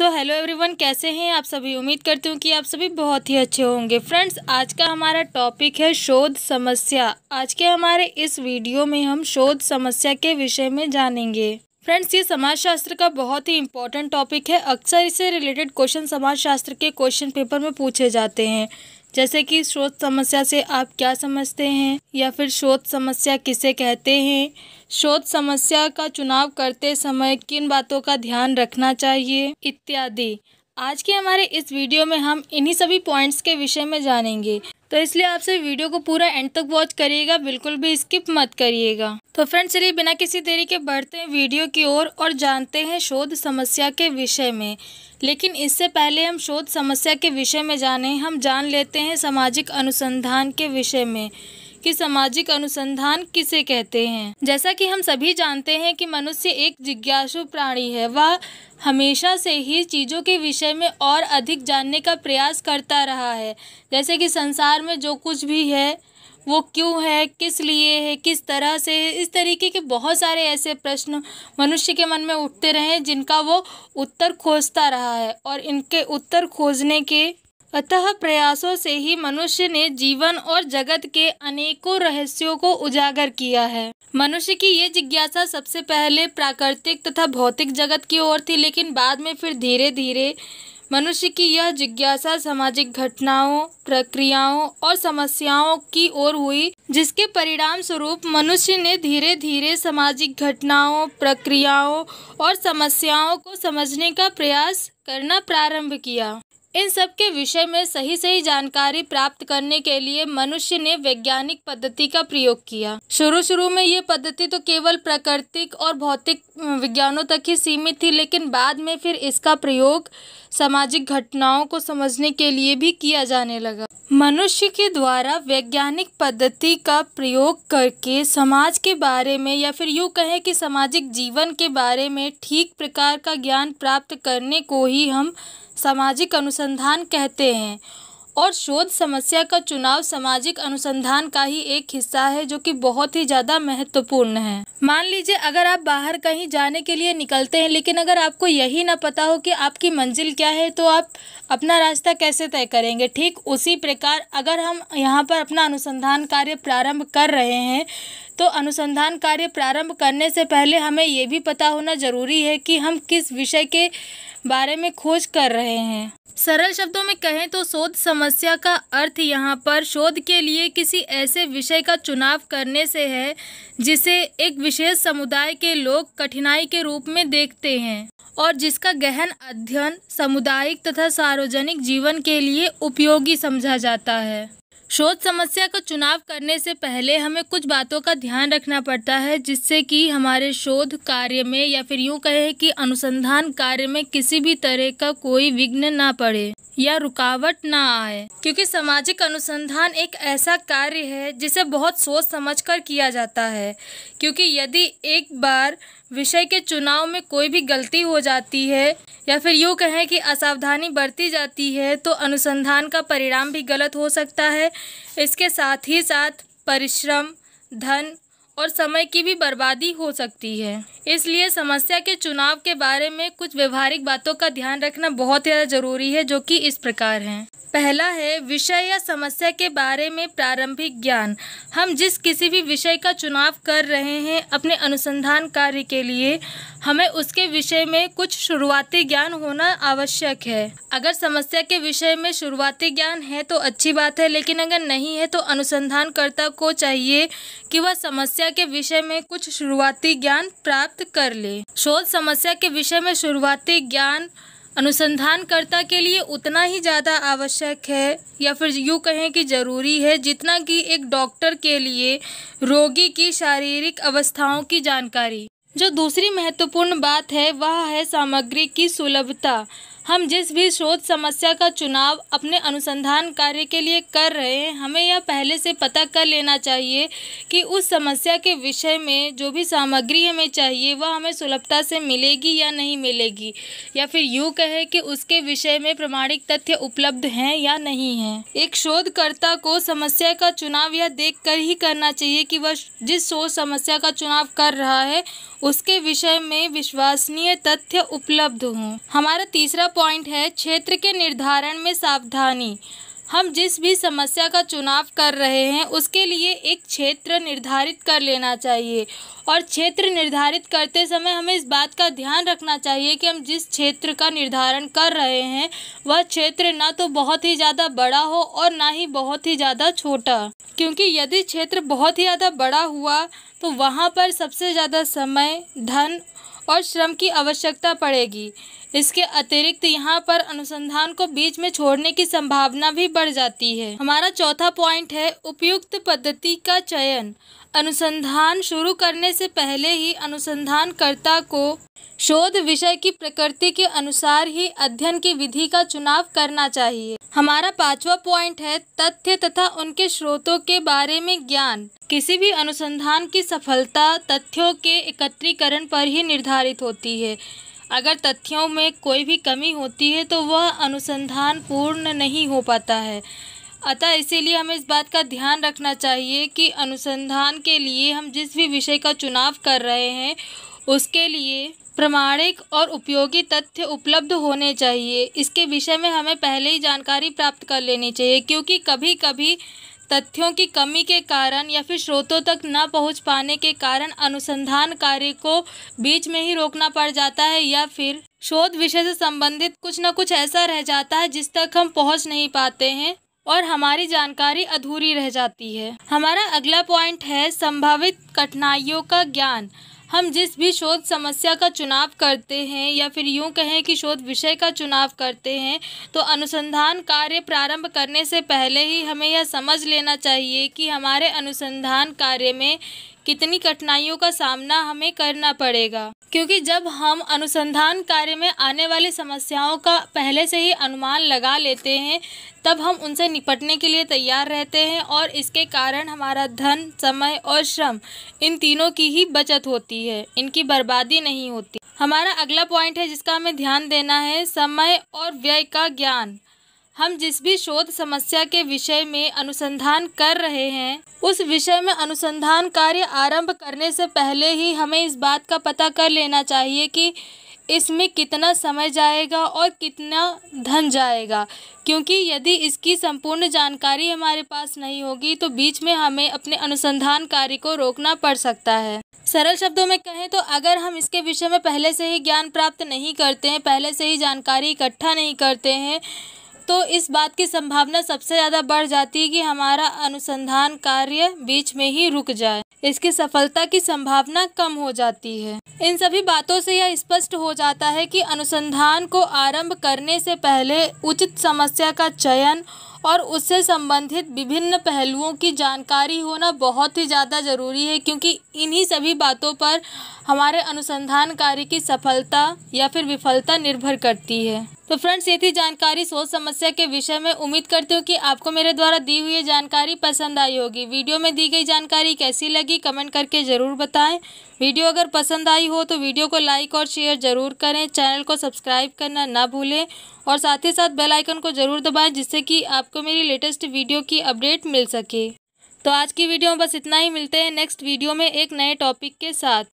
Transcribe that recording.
so hello everyone कैसे हैं आप सभी उम्मीद करती हूँ कि आप सभी बहुत ही अच्छे होंगे फ्रेंड्स आज का हमारा टॉपिक है शोध समस्या आज के हमारे इस वीडियो में हम शोध समस्या के विषय में जानेंगे फ्रेंड्स ये समाजशास्त्र का बहुत ही इंपॉर्टेंट टॉपिक है अक्सर इससे रिलेटेड क्वेश्चन समाजशास्त्र के क्वेश्चन पेपर में पूछे जाते हैं जैसे कि शोध समस्या से आप क्या समझते हैं या फिर शोध समस्या किसे कहते हैं शोध समस्या का चुनाव करते समय किन बातों का ध्यान रखना चाहिए इत्यादि आज के हमारे इस वीडियो में हम इन्हीं सभी पॉइंट्स के विषय में जानेंगे तो इसलिए आपसे वीडियो को पूरा एंड तक वॉच करिएगा बिल्कुल भी स्किप मत करिएगा तो फ्रेंड्स चलिए बिना किसी देरी के बढ़ते हैं वीडियो की ओर और, और जानते हैं शोध समस्या के विषय में लेकिन इससे पहले हम शोध समस्या के विषय में जाने हम जान लेते हैं सामाजिक अनुसंधान के विषय में कि सामाजिक अनुसंधान किसे कहते हैं जैसा कि हम सभी जानते हैं कि मनुष्य एक जिज्ञासु प्राणी है वह हमेशा से ही चीज़ों के विषय में और अधिक जानने का प्रयास करता रहा है जैसे कि संसार में जो कुछ भी है वो क्यों है किस लिए है किस तरह से है इस तरीके के बहुत सारे ऐसे प्रश्न मनुष्य के मन में उठते रहे जिनका वो उत्तर खोजता रहा है और इनके उत्तर खोजने के अतः प्रयासों से ही मनुष्य ने जीवन और जगत के अनेकों रहस्यों को उजागर किया है मनुष्य की ये जिज्ञासा सबसे पहले प्राकृतिक तथा भौतिक जगत की ओर थी लेकिन बाद में फिर धीरे धीरे मनुष्य की यह जिज्ञासा सामाजिक घटनाओं प्रक्रियाओं और समस्याओं की ओर हुई जिसके परिणाम स्वरूप मनुष्य ने धीरे धीरे सामाजिक घटनाओं प्रक्रियाओं और समस्याओं को समझने का प्रयास करना प्रारंभ किया इन सब के विषय में सही सही जानकारी प्राप्त करने के लिए मनुष्य ने वैज्ञानिक पद्धति का प्रयोग किया शुरू शुरू में ये पद्धति तो केवल प्राकृतिक और भौतिक विज्ञानों तक ही सीमित थी लेकिन बाद में फिर इसका प्रयोग सामाजिक घटनाओं को समझने के लिए भी किया जाने लगा मनुष्य के द्वारा वैज्ञानिक पद्धति का प्रयोग करके समाज के बारे में या फिर यूँ कहें कि सामाजिक जीवन के बारे में ठीक प्रकार का ज्ञान प्राप्त करने को ही हम सामाजिक अनुसार अनुसंधान कहते हैं और शोध समस्या का चुनाव सामाजिक अनुसंधान का ही एक हिस्सा है जो कि बहुत ही ज़्यादा महत्वपूर्ण है मान लीजिए अगर आप बाहर कहीं जाने के लिए निकलते हैं लेकिन अगर आपको यही ना पता हो कि आपकी मंजिल क्या है तो आप अपना रास्ता कैसे तय करेंगे ठीक उसी प्रकार अगर हम यहाँ पर अपना अनुसंधान कार्य प्रारंभ कर रहे हैं तो अनुसंधान कार्य प्रारंभ करने से पहले हमें ये भी पता होना ज़रूरी है कि हम किस विषय के बारे में खोज कर रहे हैं सरल शब्दों में कहें तो शोध समस्या का अर्थ यहाँ पर शोध के लिए किसी ऐसे विषय का चुनाव करने से है जिसे एक विशेष समुदाय के लोग कठिनाई के रूप में देखते हैं और जिसका गहन अध्ययन सामुदायिक तथा सार्वजनिक जीवन के लिए उपयोगी समझा जाता है शोध समस्या का चुनाव करने से पहले हमें कुछ बातों का ध्यान रखना पड़ता है जिससे कि हमारे शोध कार्य में या फिर यूँ कहे कि अनुसंधान कार्य में किसी भी तरह का कोई विघ्न ना पड़े या रुकावट ना आए क्योंकि सामाजिक अनुसंधान एक ऐसा कार्य है जिसे बहुत सोच समझकर किया जाता है क्योंकि यदि एक बार विषय के चुनाव में कोई भी गलती हो जाती है या फिर यूँ कहें कि असावधानी बरती जाती है तो अनुसंधान का परिणाम भी गलत हो सकता है इसके साथ ही साथ परिश्रम धन और समय की भी बर्बादी हो सकती है इसलिए समस्या के चुनाव के बारे में कुछ व्यवहारिक बातों का ध्यान रखना बहुत ज़्यादा जरूरी है जो कि इस प्रकार हैं पहला है विषय या समस्या के बारे में प्रारंभिक ज्ञान हम जिस किसी भी विषय का चुनाव कर रहे हैं अपने अनुसंधान कार्य के लिए हमें उसके विषय में कुछ शुरुआती ज्ञान होना आवश्यक है अगर समस्या के विषय में शुरुआती ज्ञान है तो अच्छी बात है लेकिन अगर नहीं है तो अनुसंधानकर्ता को चाहिए कि वह समस्या समस्या के विषय में कुछ शुरुआती ज्ञान प्राप्त कर ले शोध समस्या के विषय में शुरुआती ज्ञान अनुसंधानकर्ता के लिए उतना ही ज़्यादा आवश्यक है या फिर यूँ कहें कि ज़रूरी है जितना कि एक डॉक्टर के लिए रोगी की शारीरिक अवस्थाओं की जानकारी जो दूसरी महत्वपूर्ण बात है वह है सामग्री की सुलभता हम जिस भी शोध समस्या का चुनाव अपने अनुसंधान कार्य के लिए कर रहे हैं हमें यह पहले से पता कर लेना चाहिए कि उस समस्या के विषय में जो भी सामग्री हमें चाहिए वह हमें सुलभता से मिलेगी या नहीं मिलेगी या फिर यूँ कहे कि उसके विषय में प्रमाणिक तथ्य उपलब्ध हैं या नहीं हैं एक शोधकर्ता को समस्या का चुनाव यह देख कर ही करना चाहिए कि वह जिस शोध समस्या का चुनाव कर रहा है उसके विषय में विश्वसनीय तथ्य उपलब्ध हों हमारा तीसरा पॉइंट है क्षेत्र के निर्धारण में सावधानी हम जिस भी समस्या का चुनाव कर रहे हैं उसके लिए एक क्षेत्र निर्धारित कर लेना चाहिए और क्षेत्र निर्धारित करते समय हमें इस बात का ध्यान रखना चाहिए कि हम जिस क्षेत्र का निर्धारण कर रहे हैं वह क्षेत्र ना तो बहुत ही ज़्यादा बड़ा हो और ना ही बहुत ही ज़्यादा छोटा क्योंकि यदि क्षेत्र बहुत ही ज़्यादा बड़ा हुआ तो वहाँ पर सबसे ज़्यादा समय धन और श्रम की आवश्यकता पड़ेगी इसके अतिरिक्त यहाँ पर अनुसंधान को बीच में छोड़ने की संभावना भी बढ़ जाती है हमारा चौथा पॉइंट है उपयुक्त पद्धति का चयन अनुसंधान शुरू करने से पहले ही अनुसंधानकर्ता को शोध विषय की प्रकृति के अनुसार ही अध्ययन की विधि का चुनाव करना चाहिए हमारा पांचवा पॉइंट है तथ्य तथा उनके स्रोतों के बारे में ज्ञान किसी भी अनुसंधान की सफलता तथ्यों के एकत्रीकरण पर ही निर्धारित होती है अगर तथ्यों में कोई भी कमी होती है तो वह अनुसंधान पूर्ण नहीं हो पाता है अतः इसीलिए हमें इस बात का ध्यान रखना चाहिए कि अनुसंधान के लिए हम जिस भी विषय का चुनाव कर रहे हैं उसके लिए प्रमाणिक और उपयोगी तथ्य उपलब्ध होने चाहिए इसके विषय में हमें पहले ही जानकारी प्राप्त कर लेनी चाहिए क्योंकि कभी कभी तथ्यों की कमी के कारण या फिर स्रोतों तक न पहुंच पाने के कारण अनुसंधान कार्य को बीच में ही रोकना पड़ जाता है या फिर शोध विषय से संबंधित कुछ न कुछ ऐसा रह जाता है जिस तक हम पहुंच नहीं पाते हैं और हमारी जानकारी अधूरी रह जाती है हमारा अगला पॉइंट है संभावित कठिनाइयों का ज्ञान हम जिस भी शोध समस्या का चुनाव करते हैं या फिर यूं कहें कि शोध विषय का चुनाव करते हैं तो अनुसंधान कार्य प्रारंभ करने से पहले ही हमें यह समझ लेना चाहिए कि हमारे अनुसंधान कार्य में कितनी कठिनाइयों का सामना हमें करना पड़ेगा क्योंकि जब हम अनुसंधान कार्य में आने वाली समस्याओं का पहले से ही अनुमान लगा लेते हैं तब हम उनसे निपटने के लिए तैयार रहते हैं और इसके कारण हमारा धन समय और श्रम इन तीनों की ही बचत होती है इनकी बर्बादी नहीं होती हमारा अगला पॉइंट है जिसका हमें ध्यान देना है समय और व्यय का ज्ञान हम जिस भी शोध समस्या के विषय में अनुसंधान कर रहे हैं उस विषय में अनुसंधान कार्य आरंभ करने से पहले ही हमें इस बात का पता कर लेना चाहिए कि इसमें कितना समय जाएगा और कितना धन जाएगा क्योंकि यदि इसकी संपूर्ण जानकारी हमारे पास नहीं होगी तो बीच में हमें अपने अनुसंधान कार्य को रोकना पड़ सकता है सरल शब्दों में कहें तो अगर हम इसके विषय में पहले से ही ज्ञान प्राप्त नहीं करते हैं पहले से ही जानकारी इकट्ठा नहीं करते हैं तो इस बात की संभावना सबसे ज़्यादा बढ़ जाती है कि हमारा अनुसंधान कार्य बीच में ही रुक जाए इसकी सफलता की संभावना कम हो जाती है इन सभी बातों से यह स्पष्ट हो जाता है कि अनुसंधान को आरंभ करने से पहले उचित समस्या का चयन और उससे संबंधित विभिन्न पहलुओं की जानकारी होना बहुत ही ज़्यादा ज़रूरी है क्योंकि इन्हीं सभी बातों पर हमारे अनुसंधान कार्य की सफलता या फिर विफलता निर्भर करती है तो फ्रेंड्स ये थी जानकारी सोच समस्या के विषय में उम्मीद करती हूँ कि आपको मेरे द्वारा दी हुई जानकारी पसंद आई होगी वीडियो में दी गई जानकारी कैसी लगी कमेंट करके ज़रूर बताएं वीडियो अगर पसंद आई हो तो वीडियो को लाइक और शेयर ज़रूर करें चैनल को सब्सक्राइब करना ना भूलें और साथ ही साथ बेलाइकन को ज़रूर दबाएँ जिससे कि आप आपको मेरी लेटेस्ट वीडियो की अपडेट मिल सके तो आज की वीडियो में बस इतना ही मिलते हैं नेक्स्ट वीडियो में एक नए टॉपिक के साथ